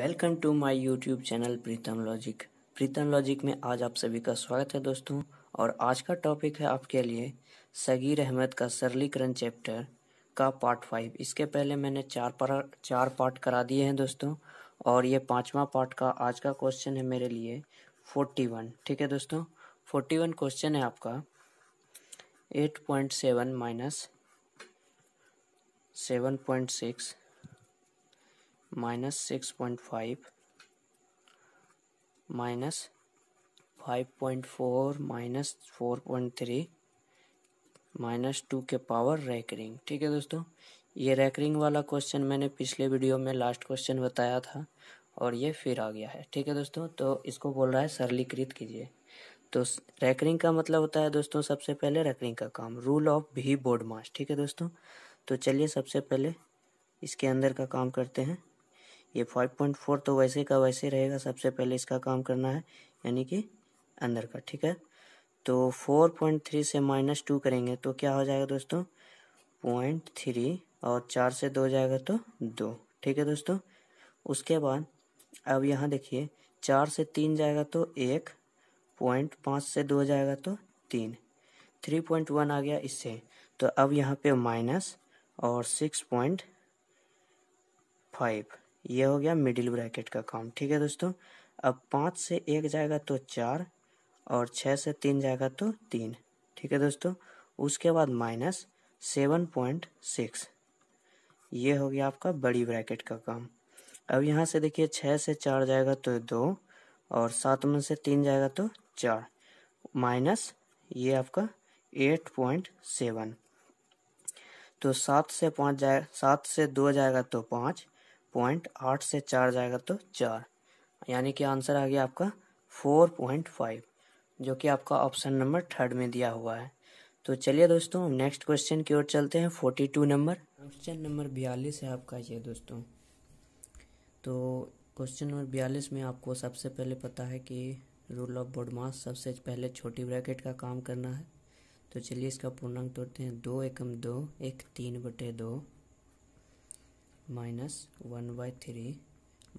welcome to my YouTube channel Pritam logic Pritam logic में आज आप सभी का स्वागत है दोस्तों और आज का टॉपिक है आपके लिए सगीर अहमद का सरलीकरण चैप्टर का पार्ट फाइव इसके पहले मैंने चार पर चार पार्ट करा दिए हैं दोस्तों और ये पाँचवा पार्ट का आज का क्वेश्चन है मेरे लिए फोर्टी वन ठीक है दोस्तों फोर्टी वन क्वेश्चन है आपका eight point seven minus seven point six minus six point five minus five point four minus four point three minus two के पावर रैकरिंग ठीक है दोस्तों ये रैकरिंग वाला क्वेश्चन मैंने पिछले वीडियो में लास्ट क्वेश्चन बताया था और ये फिर आ गया है ठीक है दोस्तों तो इसको बोल रहा है सरलीकृत कीजिए तो रैकरिंग का मतलब होता है दोस्तों सबसे पहले रैकरिंग का काम रूल ऑफ भी बोर्ड मास ठीक है दोस्तों तो चलिए सबसे पहले इसके अंदर का काम करते हैं ये 5.4 तो वैसे का वैसे रहेगा सबसे पहले इसका काम करना है यानी कि अंदर का ठीक है तो 4.3 से माइनस टू करेंगे तो क्या हो जाएगा दोस्तों पॉइंट थ्री और चार से दो जाएगा तो दो ठीक है दोस्तों उसके बाद अब यहाँ देखिए चार से तीन जाएगा तो एक पॉइंट पाँच से दो जाएगा तो तीन थ्री पॉइंट वन आ गया इससे तो अब यहाँ पे माइनस और सिक्स पॉइंट फाइव ये हो गया मिडिल ब्रैकेट का काम ठीक है दोस्तों अब पाँच से एक जाएगा तो चार और छः से तीन जाएगा तो तीन ठीक है दोस्तों उसके बाद माइनस सेवन पॉइंट सिक्स ये हो गया आपका बड़ी ब्रैकेट का काम अब यहाँ से देखिए छः से चार जाएगा तो दो और सात में से तीन जाएगा तो चार माइनस ये आपका एट पॉइंट सेवन तो सात से पाँच जाए सात से दो जाएगा तो पाँच पॉइंट आठ से चार जाएगा तो चार यानी कि आंसर आ गया आपका फोर पॉइंट फाइव जो कि आपका ऑप्शन नंबर थर्ड में दिया हुआ है तो चलिए दोस्तों नेक्स्ट क्वेश्चन की ओर चलते हैं forty two number question number बयालीस है आपका ये दोस्तों तो क्वेश्चन नंबर बयालीस में आपको सबसे पहले पता है कि रूल ऑफ बोडमास सबसे पहले छोटी ब्रैकेट का काम करना है तो चलिए इसका पूर्णांक तोड़ते हैं दो एकम दो एक तीन बटे दो minus one by three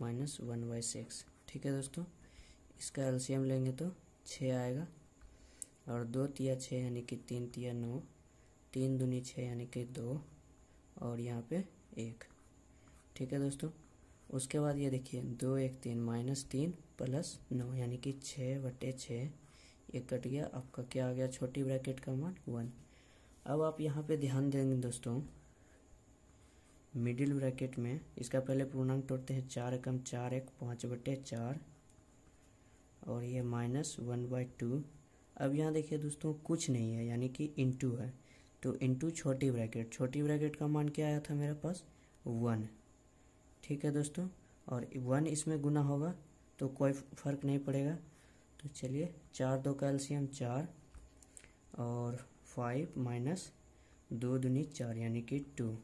minus one by six ठीक है दोस्तों इसका एल्शियम लेंगे तो छः आएगा और दो तिया छः यानी कि तीन तिया नौ तीन दूनी छः यानी कि दो और यहाँ पे एक ठीक है दोस्तों उसके बाद ये देखिए दो एक तीन माइनस तीन प्लस नौ यानी कि छः बटे छः एक कट गया आपका क्या आ गया छोटी ब्रैकेट का मान वन अब आप यहाँ पे ध्यान देंगे दोस्तों मिडिल ब्रैकेट में इसका पहले पूर्णांक तोड़ते हैं चार एकम चार एक पाँच बटे चार और ये माइनस वन बाई टू अब यहाँ देखिए दोस्तों कुछ नहीं है यानी कि इंटू है तो इंटू छोटी ब्रैकेट छोटी ब्रैकेट का मान क्या आया था मेरे पास वन ठीक है दोस्तों और वन इसमें गुना होगा तो कोई फर्क नहीं पड़ेगा तो चलिए चार दो का चार और फाइव माइनस दो दूनी चार यानी कि टू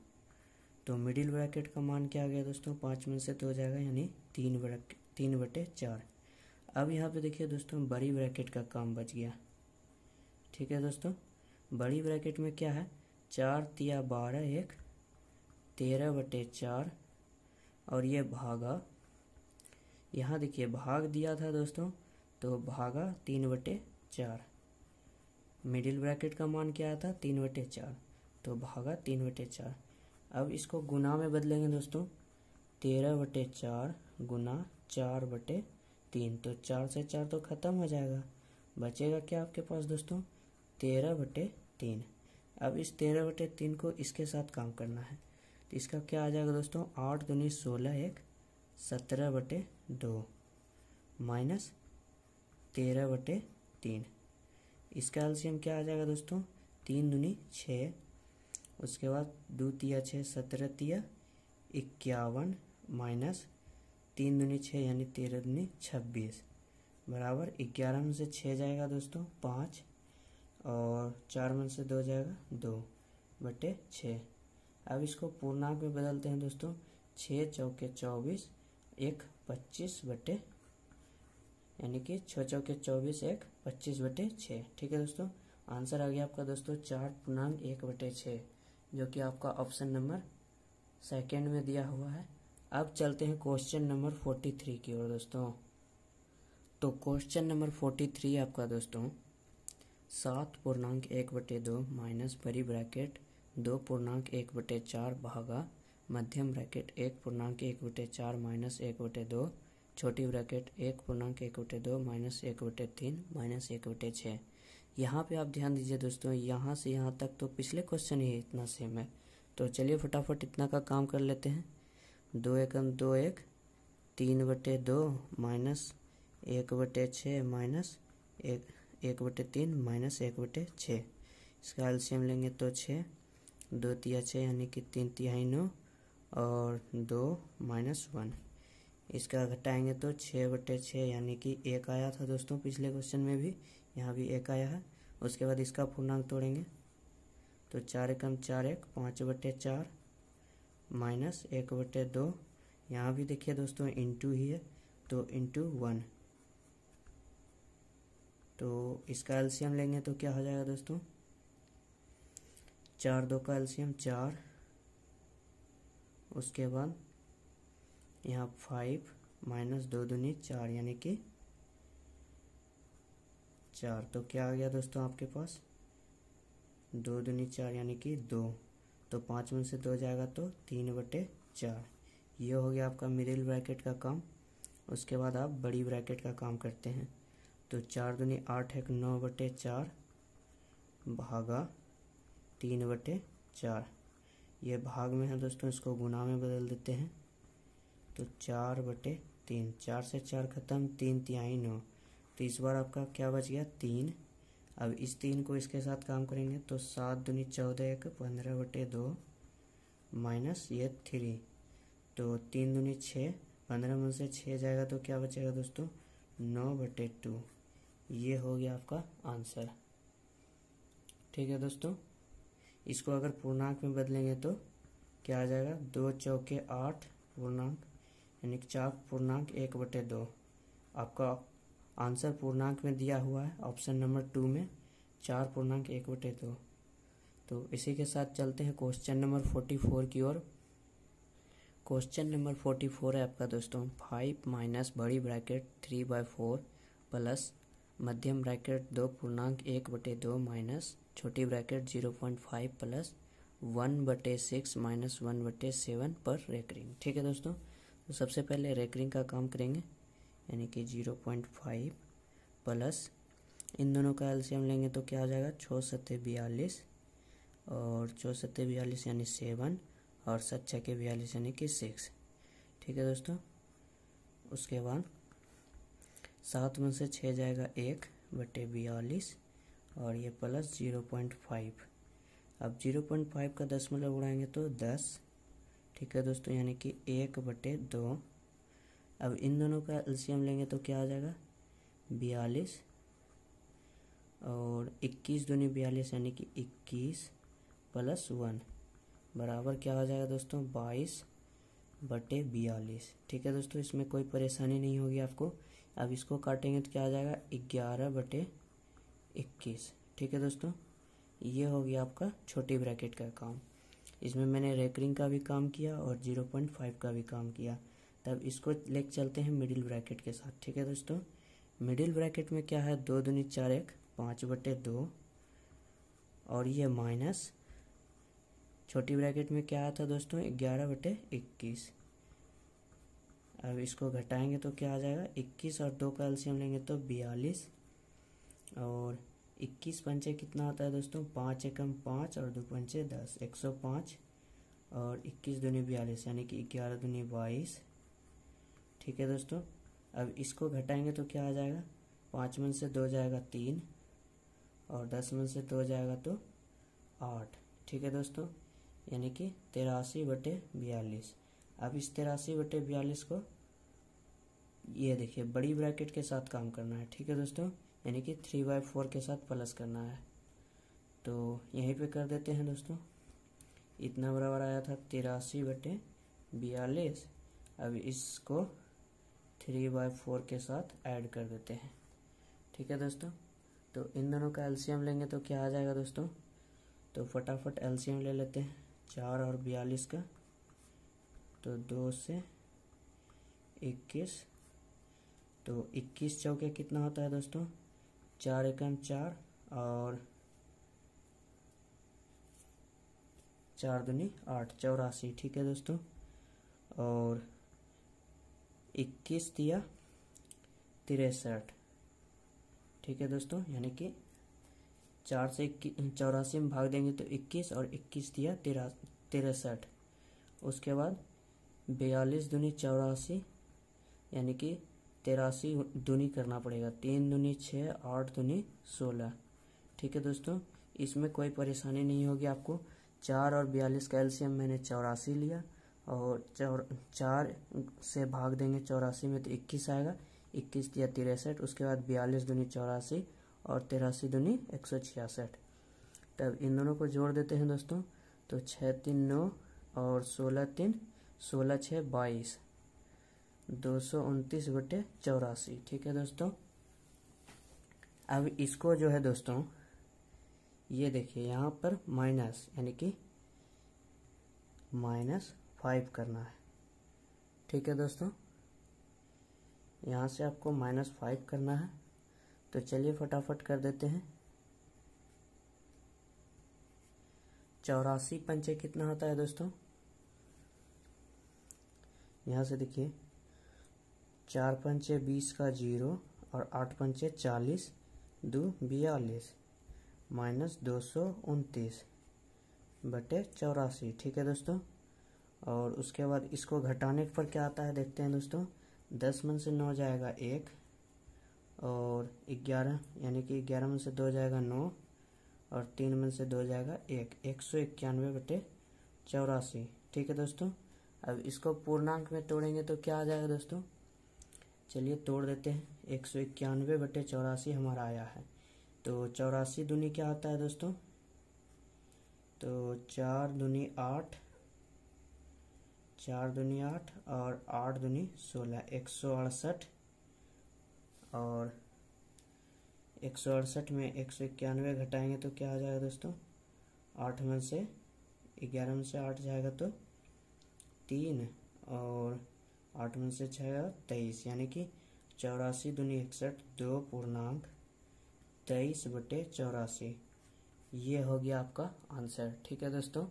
तो मिडिल ब्रैकेट का मान क्या आ गया दोस्तों पाँच में से तो हो जाएगा यानी तीन ब्रैकेट तीन बटे चार अब यहाँ पे देखिए दोस्तों बड़ी ब्रैकेट का काम बच गया ठीक है दोस्तों बड़ी ब्रैकेट में क्या है चार तिया बारह एक तेरह बटे चार और ये भागा यहाँ देखिए भाग दिया था दोस्तों तो भागा तीन बटे चार मिडिल ब्रैकेट का मान क्या था तीन बटे चार तो भागा तीन बटे चार अब इसको गुना में बदलेंगे दोस्तों तेरह बटे चार गुना चार बटे तीन तो चार से चार तो ख़त्म हो जाएगा बचेगा क्या आपके पास दोस्तों तेरह बटे तीन अब इस तेरह बटे तीन को इसके साथ काम करना है तो इसका क्या आ जाएगा दोस्तों आठ दुनी सोलह एक सत्रह बटे दो माइनस तेरह बटे तीन इसका एल्शियम क्या आ जाएगा दोस्तों तीन दुनी छः उसके बाद द्वितीय छः सत्रह तिया इक्यावन माइनस तीन दूनी छः यानी तेरह दूनी छब्बीस बराबर ग्यारह में से छः जाएगा दोस्तों पाँच और चार में से दो जाएगा दो बटे छः अब इसको पूर्णांक में बदलते हैं दोस्तों छः चौके चौबीस एक पच्चीस बटे यानी कि छः चौके चौबीस एक पच्चीस बटे छः ठीक है दोस्तों आंसर आ गया आपका दोस्तों चार पूर्णांक एक बटे छः जो कि आपका ऑप्शन नंबर सेकंड में दिया हुआ है अब चलते हैं क्वेश्चन नंबर फोर्टी थ्री की ओर दोस्तों तो क्वेश्चन नंबर फोर्टी थ्री आपका दोस्तों सात पूर्णांक एक बटे दो माइनस बड़ी ब्रैकेट दो पूर्णांक एक बटे चार भागा मध्यम ब्रैकेट एक पूर्णांक एक बटे चार माइनस एक बटे दो छोटी ब्रैकेट एक पूर्णांक एक बटे दो माइनस एक बटे तीन माइनस एक बटे छः यहाँ पे आप ध्यान दीजिए दोस्तों यहाँ से यहाँ तक तो पिछले क्वेश्चन ही इतना सेम है तो चलिए फटाफट इतना का काम कर लेते हैं दो एकम दो एक तीन बटे दो माइनस एक बटे छः माइनस एक एक बटे तीन माइनस एक बटे छः इसका एल्शियम लेंगे तो छः दो तिया छः यानी कि तीन तिहाई नौ और दो माइनस वन इसका घटाएंगे तो छः बटे छः यानी कि एक आया था दोस्तों पिछले क्वेश्चन में भी यहाँ भी एक आया है उसके बाद इसका पूर्णांक तोड़ेंगे तो चार एकम चार एक पाँच बटे चार माइनस एक बटे दो यहाँ भी देखिए दोस्तों इंटू ही है तो इंटू वन तो इसका एल्सियम लेंगे तो क्या हो जाएगा दोस्तों चार दो का एल्सियम चार उसके बाद यहाँ फाइव माइनस दो दूनी चार यानी कि चार तो क्या आ गया दोस्तों आपके पास दो दूनी चार यानी कि दो तो पाँच में से दो जाएगा तो तीन बटे चार ये हो गया आपका मिडिल ब्रैकेट का काम उसके बाद आप बड़ी ब्रैकेट का काम करते हैं तो चार दूनी आठ एक नौ बटे चार भागा तीन बटे चार ये भाग में है दोस्तों इसको गुना में बदल देते हैं तो चार बटे तीन चार से चार खत्म तीन तिहाई नौ तो इस बार आपका क्या बच गया तीन अब इस तीन को इसके साथ काम करेंगे तो सात दूनी चौदह एक पंद्रह बटे दो माइनस ये थ्री तो तीन दूनी छः पंद्रह में से छः जाएगा तो क्या बचेगा दोस्तों नौ बटे टू ये हो गया आपका आंसर ठीक है दोस्तों इसको अगर पूर्णांक में बदलेंगे तो क्या आ जाएगा दो चौके आठ पूर्णांक यानी चार पूर्णांक एक बटे दो आपका आंसर पूर्णांक में दिया हुआ है ऑप्शन नंबर टू में चार पूर्णांक एक बटे दो तो इसी के साथ चलते हैं क्वेश्चन नंबर फोर्टी फोर की ओर क्वेश्चन नंबर फोर्टी फोर है आपका दोस्तों फाइव माइनस बड़ी bracket three by four plus मध्यम ब्रैकेट दो पूर्णांक एक बटे दो माइनस छोटी bracket zero point five plus one बटे सिक्स माइनस वन बटे सेवन पर रेकरिंग ठीक है दोस्तों तो सबसे पहले रेकरिंग का काम करेंगे यानी कि जीरो पॉइंट फाइव प्लस इन दोनों का एल्शियम लेंगे तो क्या हो जाएगा छः सत्य बयालीस और छः सत्य बयालीस यानी सेवन और सत छः के बयालीस यानी कि सिक्स ठीक है दोस्तों उसके बाद सात में से छः जाएगा एक बटे बयालीस और ये प्लस जीरो पॉइंट फाइव अब जीरो पॉइंट फाइव का दस मतलब उड़ाएंगे तो दस ठीक है दोस्तों यानी कि एक बटे दो अब इन दोनों का एलसीएम लेंगे तो क्या आ जाएगा बयालीस और इक्कीस दोनों बयालीस यानी कि इक्कीस प्लस वन बराबर क्या हो जाएगा दोस्तों बाईस बटे बयालीस ठीक है दोस्तों इसमें कोई परेशानी नहीं होगी आपको अब इसको काटेंगे तो क्या आ जाएगा ग्यारह बटे इक्कीस ठीक है दोस्तों ये हो गया आपका छोटी ब्रैकेट का काम इसमें मैंने रेकरिंग का भी काम किया और जीरो पॉइंट फाइव का भी काम किया तब इसको लेके चलते हैं मिडिल ब्रैकेट के साथ ठीक है दोस्तों मिडिल ब्रैकेट में क्या है दो दूनी चार एक पाँच बटे दो और ये माइनस छोटी ब्रैकेट में क्या आया था दोस्तों ग्यारह बटे इक्कीस अब इसको घटाएंगे तो क्या आ जाएगा इक्कीस और दो का एल्सियम लेंगे तो बयालीस और इक्कीस पंचे कितना आता है दोस्तों पाँच एकम पाँच और दो पंचे दस एक सौ पाँच और इक्कीस दूनी बयालीस यानी कि ग्यारह दूनी बाईस ठीक है दोस्तों अब इसको घटाएंगे तो क्या आ जाएगा पाँच मन से दो जाएगा तीन और दस मन से दो जाएगा तो आठ ठीक है दोस्तों यानी कि तिरासी बटे बयालीस अब इस तिरासी बटे बयालीस को ये देखिए बड़ी ब्रैकेट के साथ काम करना है ठीक है दोस्तों यानी कि थ्री बाई फोर के साथ प्लस करना है तो यहीं पे कर देते हैं दोस्तों इतना बराबर आया था तिरासी बटे बयालीस अब इसको थ्री बाय फोर के साथ ऐड कर देते हैं ठीक है दोस्तों तो इन दोनों का एलसीएम लेंगे तो क्या आ जाएगा दोस्तों तो फटाफट एलसीएम ले लेते हैं चार और बयालीस का तो दो से इक्कीस तो इक्कीस चौके कितना होता है दोस्तों चार एकम चार और चार दुनी आठ चौरासी ठीक है दोस्तों और इक्कीस दिया तिरसठ ठीक है दोस्तों यानी कि चार से चौरासी में भाग देंगे तो इक्कीस और इक्कीस दिया तेरा तिरसठ उसके बाद बयालीस दूनी चौरासी यानी कि तिरासी दुनी करना पड़ेगा तीन दूनी छः आठ दुनी सोलह ठीक है दोस्तों इसमें कोई परेशानी नहीं होगी आपको चार और बयालीस का एल्शियम मैंने चौरासी लिया और चौर चार से भाग देंगे चौरासी में तो इक्कीस आएगा इक्कीस या तिरसठ उसके बाद बयालीस दूनी चौरासी और तिरासी दूनी एक सौ छियासठ तब इन दोनों को जोड़ देते हैं दोस्तों तो छः तीन नौ और सोलह तीन सोलह छः बाईस दो सौ उनतीस बटे चौरासी ठीक है दोस्तों अब इसको जो है दोस्तों ये देखिए यहाँ पर माइनस यानी कि माइनस फाइव करना है ठीक है दोस्तों यहाँ से आपको माइनस फाइव करना है तो चलिए फटाफट कर देते हैं चौरासी पंचे कितना होता है दोस्तों यहाँ से देखिए चार पंचे बीस का जीरो और आठ पंचे चालीस दो बयालीस माइनस दो सौ उनतीस बटे चौरासी ठीक है दोस्तों और उसके बाद इसको घटाने पर क्या आता है देखते हैं दोस्तों दस मन से नौ जाएगा एक और ग्यारह यानी कि ग्यारह मन से दो जाएगा नौ और तीन मन से दो जाएगा एक एक सौ इक्यानवे बटे चौरासी ठीक है दोस्तों अब इसको पूर्णांक में तोड़ेंगे तो क्या आ जाएगा दोस्तों चलिए तोड़ देते हैं एक सौ इक्यानवे बटे चौरासी हमारा आया है तो चौरासी दुनी क्या आता है दोस्तों तो चार दूनी आठ चार दूनी आठ और आठ दूनी सोलह एक सौ अड़सठ और एक सौ अड़सठ में एक सौ इक्यानवे घटाएंगे तो क्या हो जाएगा दोस्तों आठ में से ग्यारह में से आठ जाएगा तो तीन और आठ में से छः तो तेईस यानी कि चौरासी दूनी इकसठ दो पूर्णांक तेईस बटे चौरासी ये हो गया आपका आंसर ठीक है दोस्तों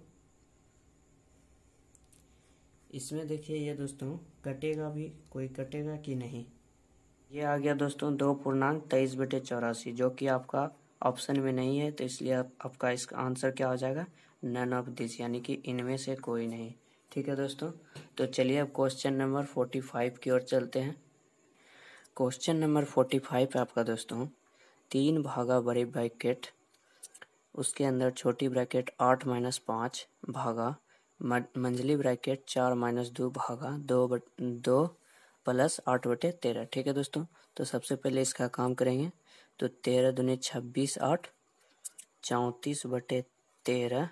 इसमें देखिए ये दोस्तों कटेगा भी कोई कटेगा कि नहीं ये आ गया दोस्तों दो पूर्णांक तेईस बटे चौरासी जो कि आपका ऑप्शन में नहीं है तो इसलिए आप, आपका इसका आंसर क्या हो जाएगा नन ऑफ दिस यानी कि इनमें से कोई नहीं ठीक है दोस्तों तो चलिए अब क्वेश्चन नंबर फोर्टी फाइव की ओर चलते हैं क्वेश्चन नंबर फोर्टी फाइव है आपका दोस्तों तीन भागा बड़ी ब्रैकेट उसके अंदर छोटी ब्रैकेट आठ माइनस पाँच भागा मंजिली ब्रैकेट चार माइनस दो भागा दो बट दो प्लस आठ बटे तेरह ठीक है दोस्तों तो सबसे पहले इसका काम करेंगे तो तेरह दुने छब्बीस आठ चौंतीस बटे तेरह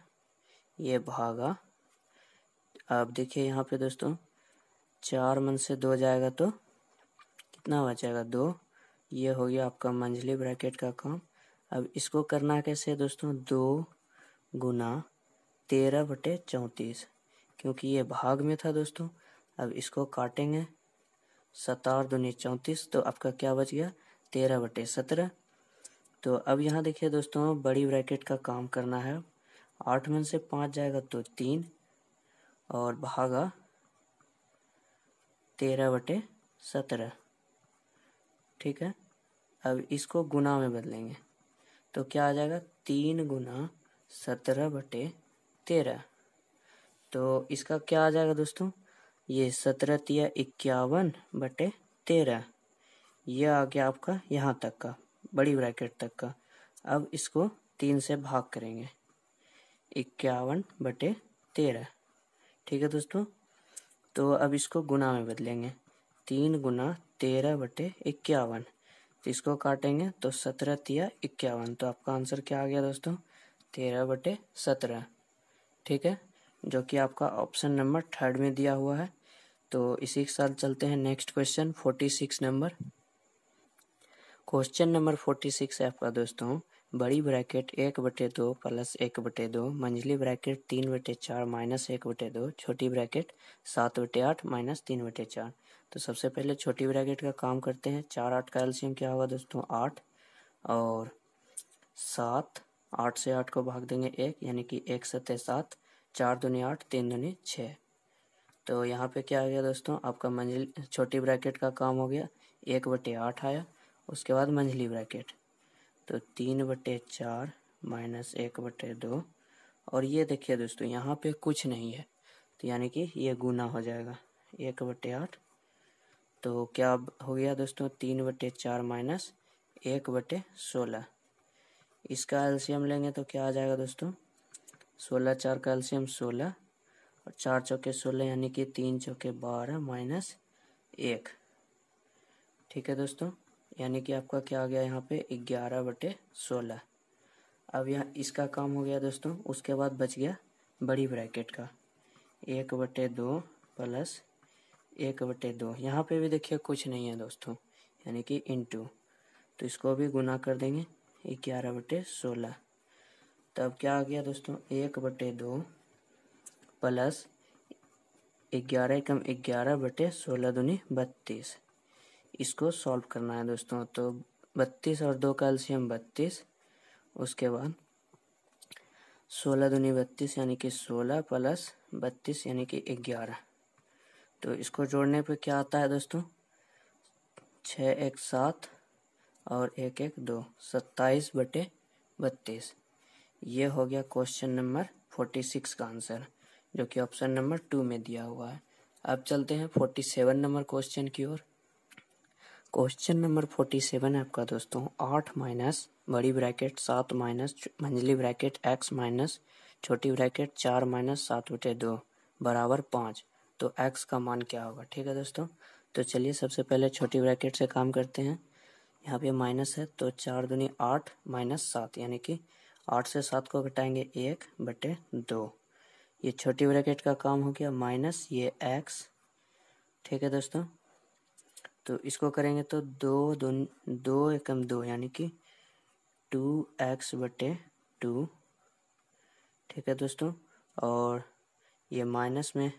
ये भागा अब देखिए यहाँ पे दोस्तों चार मन से दो जाएगा तो कितना बचेगा दो ये हो गया आपका मंजिली ब्रैकेट का काम अब इसको करना कैसे दोस्तों दो गुना तेरह बटे चौंतीस क्योंकि ये भाग में था दोस्तों अब इसको काटेंगे सतार दुनी चौंतीस तो आपका क्या बच गया तेरह बटे सत्रह तो अब यहाँ देखिए दोस्तों बड़ी ब्रैकेट का काम करना है आठ में से पाँच जाएगा तो तीन और भागा तेरह बटे सत्रह ठीक है अब इसको गुना में बदलेंगे तो क्या आ जाएगा तीन गुना सत्रह बटे तेरह तो इसका क्या आ जाएगा दोस्तों ये सत्रह तिया इक्यावन बटे तेरह यह आ गया आपका यहाँ तक का बड़ी ब्रैकेट तक का अब इसको तीन से भाग करेंगे इक्यावन बटे तेरह ठीक है दोस्तों तो अब इसको गुना में बदलेंगे तीन गुना तेरह बटे इक्यावन तो इसको काटेंगे तो सत्रह तिया इक्यावन तो आपका आंसर क्या आ गया दोस्तों तेरह बटे सत्रह ठीक है जो कि आपका ऑप्शन नंबर थर्ड में दिया हुआ है तो इसी के साथ चलते हैं next question forty six number question number forty six है आपका दोस्तों बड़ी ब्रैकेट एक बटे दो प्लस एक बटे दो मंझली ब्रैकेट तीन बटे चार माइनस एक बटे दो छोटी ब्रैकेट सात बटे आठ माइनस तीन बटे चार तो सबसे पहले छोटी ब्रैकेट का काम करते हैं चार आठ का एल्शियम क्या होगा दोस्तों आठ और सात आठ से आठ को भाग देंगे एक यानी कि एक सत्य सात चार दूनी आठ तीन दूनी छः तो यहाँ पे क्या आ गया दोस्तों आपका मंजिल छोटी ब्रैकेट का काम हो गया एक बटे आठ आया उसके बाद मंझली ब्रैकेट तो तीन बटे चार माइनस एक बटे दो और ये देखिए दोस्तों यहाँ पे कुछ नहीं है तो यानी कि ये गुना हो जाएगा एक बटे आठ तो क्या हो गया दोस्तों तीन बटे चार माइनस एक बटे सोलह इसका एल्शियम लेंगे तो क्या आ जाएगा दोस्तों सोलह चार का एल्शियम सोलह और चार चौके सोलह यानी कि तीन चौके बारह माइनस एक ठीक है दोस्तों यानी कि आपका क्या आ गया यहाँ पे ग्यारह बटे सोलह अब यहाँ इसका काम हो गया दोस्तों उसके बाद बच गया बड़ी ब्रैकेट का एक बटे दो प्लस एक बटे दो यहाँ पे भी देखिए कुछ नहीं है दोस्तों यानी कि इनटू तो इसको भी गुना कर देंगे ग्यारह बटे सोलह तब क्या आ गया दोस्तों एक बटे दो प्लस ग्यारह एकम ग्यारह बटे सोलह दुनी बत्तीस इसको सॉल्व करना है दोस्तों तो बत्तीस और दो का एल्शियम बत्तीस उसके बाद सोलह दुनी बत्तीस यानी कि सोलह प्लस बत्तीस यानी कि ग्यारह तो इसको जोड़ने पे क्या आता है दोस्तों छः एक सात और एक एक दो सत्ताईस बटे बत्तीस ये हो गया क्वेश्चन नंबर फोर्टी सिक्स का आंसर जो कि ऑप्शन नंबर टू में दिया हुआ है अब चलते हैं फोर्टी सेवन नंबर क्वेश्चन की ओर क्वेश्चन नंबर फोर्टी सेवन आपका दोस्तों आठ माइनस बड़ी ब्रैकेट सात माइनस मंझली ब्रैकेट एक्स माइनस छोटी ब्रैकेट चार माइनस सात बटे दो बराबर पाँच तो एक्स का मान क्या होगा ठीक है दोस्तों तो चलिए सबसे पहले छोटी ब्रैकेट से काम करते हैं यहाँ पे माइनस है तो चार दुनी आठ माइनस सात यानी कि आठ से सात को घटाएंगे एक बटे दो ये छोटी ब्रैकेट का काम हो गया माइनस ये एक्स ठीक है दोस्तों तो इसको करेंगे तो दो दुन दो एकम दो यानी कि टू एक्स बटे टू ठीक है दोस्तों और ये माइनस में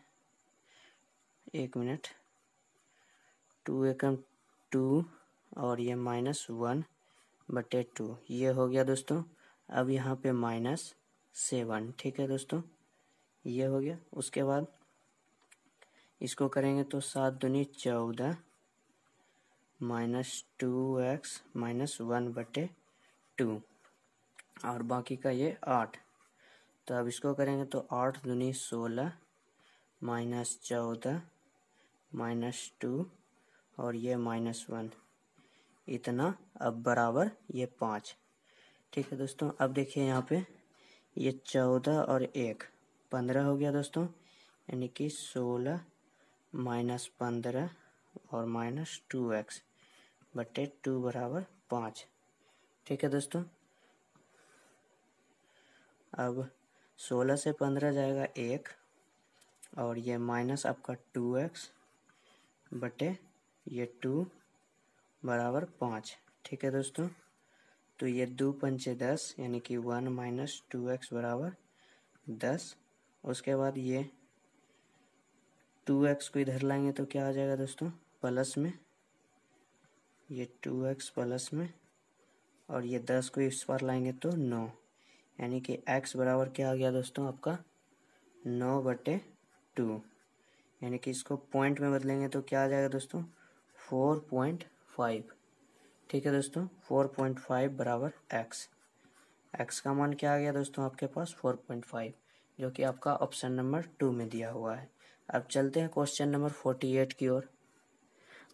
एक मिनट टू एकम टू और ये माइनस वन बटे टू ये हो गया दोस्तों अब यहाँ पे माइनस सेवन ठीक है दोस्तों ये हो गया उसके बाद इसको करेंगे तो सात दुनी चौदह minus two x minus one बटे टू और बाकी का ये आठ तो अब इसको करेंगे तो आठ दुनी सोलह माइनस चौदह माइनस टू और ये माइनस वन इतना अब बराबर ये पाँच ठीक है दोस्तों अब देखिए यहाँ पे ये चौदह और एक पंद्रह हो गया दोस्तों यानी कि सोलह माइनस पंद्रह और माइनस टू एक्स बटे टू बराबर पाँच ठीक है दोस्तों अब सोलह से पंद्रह जाएगा एक और ये माइनस आपका टू एक्स बटे ये टू बराबर पाँच ठीक है दोस्तों तो ये दो पंचे दस यानी कि वन माइनस टू एक्स बराबर दस उसके बाद ये टू एक्स को इधर लाएंगे तो क्या आ जाएगा दोस्तों प्लस में ये टू एक्स प्लस में और ये दस को इस पर लाएंगे तो नौ यानी कि एक्स बराबर क्या आ गया दोस्तों आपका नौ बटे टू यानी कि इसको पॉइंट में बदलेंगे तो क्या आ जाएगा दोस्तों फोर पॉइंट फाइव ठीक है दोस्तों फोर पॉइंट फाइव बराबर एक्स एक्स का मान क्या आ गया दोस्तों आपके पास फोर पॉइंट फाइव जो कि आपका ऑप्शन नंबर टू में दिया हुआ है अब चलते हैं क्वेश्चन नंबर फोर्टी एट की ओर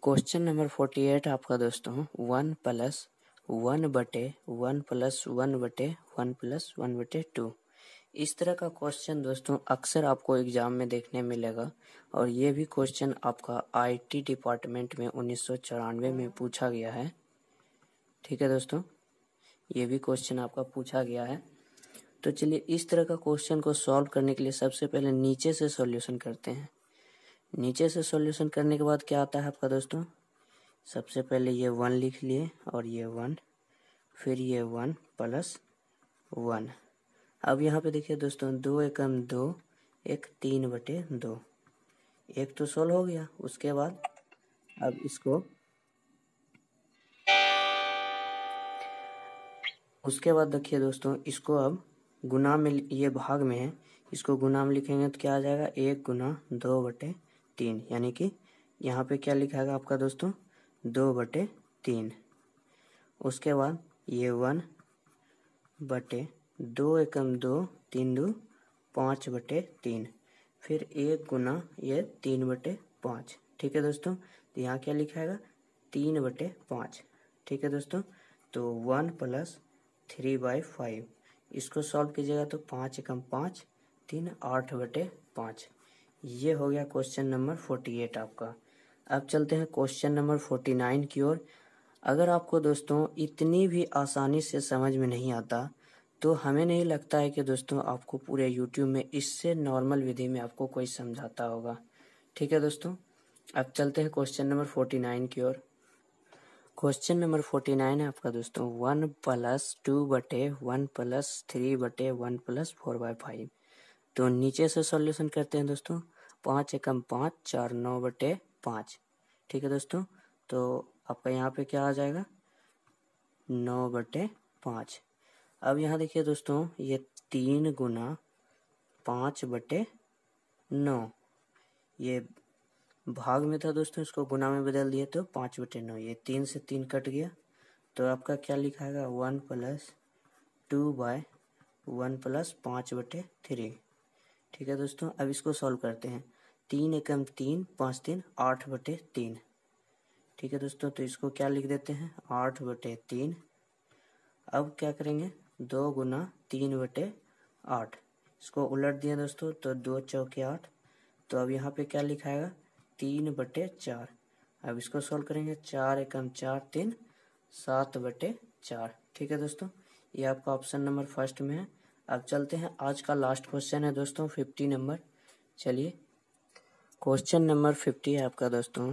क्वेश्चन नंबर फोर्टी एट आपका दोस्तों वन प्लस वन बटे वन प्लस वन बटे वन प्लस वन बटे टू इस तरह का क्वेश्चन दोस्तों अक्सर आपको एग्जाम में देखने मिलेगा और ये भी क्वेश्चन आपका आईटी डिपार्टमेंट में उन्नीस में पूछा गया है ठीक है दोस्तों ये भी क्वेश्चन आपका पूछा गया है तो चलिए इस तरह का क्वेश्चन को सॉल्व करने के लिए सबसे पहले नीचे से सॉल्यूशन करते हैं नीचे से सॉल्यूशन करने के बाद क्या आता है आपका दोस्तों सबसे पहले ये वन लिख लिए और ये वन फिर ये वन प्लस वन अब यहाँ पे देखिए दोस्तों दो एकम दो एक तीन बटे दो एक तो सोल्व हो गया उसके बाद अब इसको उसके बाद देखिए दोस्तों इसको अब गुना में ये भाग में है इसको गुना में लिखेंगे तो क्या आ जाएगा एक गुना दो बटे तीन यानी कि यहाँ पे क्या लिखा है आपका दोस्तों दो बटे तीन उसके बाद ये वन बटे दो एकम दो तीन दो पाँच बटे तीन फिर एक गुना ये तीन बटे पाँच ठीक है दोस्तों तो यहाँ क्या लिखा है तीन बटे पाँच ठीक है दोस्तों तो one plus three by five इसको सॉल्व कीजिएगा तो पाँच एकम पाँच तीन आठ बटे पाँच ये हो गया क्वेश्चन नंबर फोर्टी एट आपका अब चलते हैं क्वेश्चन नंबर फोर्टी नाइन की ओर अगर आपको दोस्तों इतनी भी आसानी से समझ में नहीं आता तो हमें नहीं लगता है कि दोस्तों आपको पूरे यूट्यूब में इससे नॉर्मल विधि में आपको कोई समझाता होगा ठीक है दोस्तों अब चलते हैं क्वेश्चन नंबर फोर्टी नाइन की ओर क्वेश्चन नंबर फोर्टी नाइन है आपका दोस्तों वन प्लस टू बटे वन प्लस थ्री बटे one plus four by five तो नीचे से सॉल्यूशन करते हैं दोस्तों पाँच एकम पाँच चार नौ बटे पाँच ठीक है दोस्तों तो आपका यहाँ पे क्या आ जाएगा नौ बटे पाँच अब यहाँ देखिए दोस्तों ये तीन गुना पाँच बटे नौ ये भाग में था दोस्तों इसको गुना में बदल दिए तो पाँच बटे नौ ये तीन से तीन कट गया तो आपका क्या लिखा है one plus two by one plus पाँच बटे थ्री ठीक है दोस्तों अब इसको सॉल्व करते हैं तीन एकम तीन पाँच तीन आठ बटे तीन ठीक है दोस्तों तो इसको क्या लिख देते हैं आठ बटे तीन अब क्या करेंगे दो गुना तीन बटे आठ इसको उलट दिया दोस्तों तो दो चौके आठ तो अब यहाँ पे क्या लिखाएगा तीन बटे चार अब इसको सोल्व करेंगे चार एकम चार तीन सात बटे चार ठीक है दोस्तों ये आपका ऑप्शन नंबर फर्स्ट में है अब चलते हैं आज का लास्ट क्वेश्चन है दोस्तों फिफ्टी नंबर चलिए क्वेश्चन नंबर फिफ्टी है आपका दोस्तों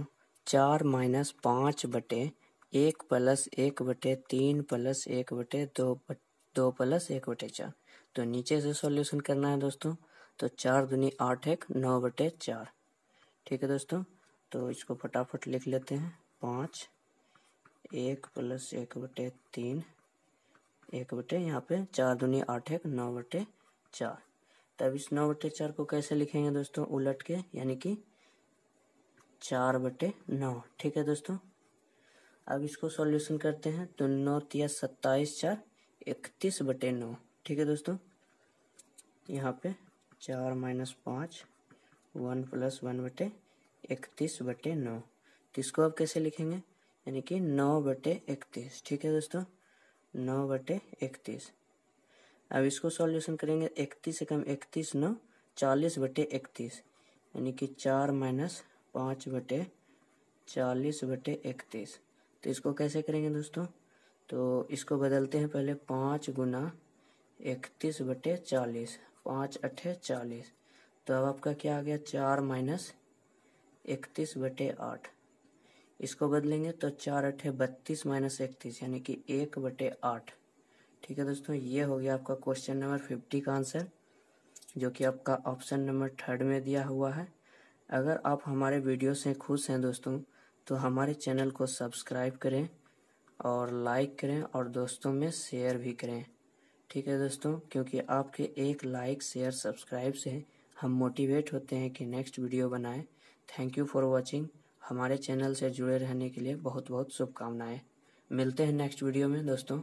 चार माइनस पाँच बटे एक प्लस एक बटे तीन प्लस एक बटे दो बट दो प्लस एक बटे चार तो नीचे से सॉल्यूशन करना है दोस्तों तो चार दुनी आठ एक नौ बटे चार ठीक है दोस्तों तो इसको फटाफट लिख लेते हैं पाँच एक प्लस एक बटे तीन एक बटे यहाँ पे चार दुनी आठ एक नौ बटे चार तब इस नौ बटे चार को कैसे लिखेंगे दोस्तों उलट के यानी कि चार बटे नौ ठीक है दोस्तों अब इसको सॉल्यूशन करते हैं तो नौ तीस सत्ताईस चार इकतीस बटे नौ ठीक है दोस्तों यहाँ पे चार माइनस पाँच वन प्लस वन बटे इकतीस बटे नौ तो इसको आप कैसे लिखेंगे यानी कि नौ बटे इकतीस ठीक है दोस्तों नौ बटे इकतीस अब इसको सॉल्यूशन करेंगे इकतीस से कम इकतीस नौ चालीस बटे इकतीस यानी कि चार माइनस पाँच बटे चालीस बटे इकतीस तो इसको कैसे करेंगे दोस्तों तो इसको बदलते हैं पहले पाँच गुना इकतीस बटे चालीस पाँच अठे चालीस तो अब आपका क्या आ गया चार माइनस इकतीस बटे आठ इसको बदलेंगे तो चार अठे बत्तीस माइनस इकतीस यानी कि एक बटे आठ ठीक है दोस्तों ये हो गया आपका क्वेश्चन नंबर फिफ्टी का आंसर जो कि आपका ऑप्शन नंबर थर्ड में दिया हुआ है अगर आप हमारे वीडियो से खुश हैं दोस्तों तो हमारे चैनल को सब्सक्राइब करें और लाइक करें और दोस्तों में शेयर भी करें ठीक है दोस्तों क्योंकि आपके एक लाइक शेयर सब्सक्राइब से हम मोटिवेट होते हैं कि नेक्स्ट वीडियो बनाएं थैंक यू फॉर वाचिंग हमारे चैनल से जुड़े रहने के लिए बहुत बहुत शुभकामनाएं मिलते हैं नेक्स्ट वीडियो में दोस्तों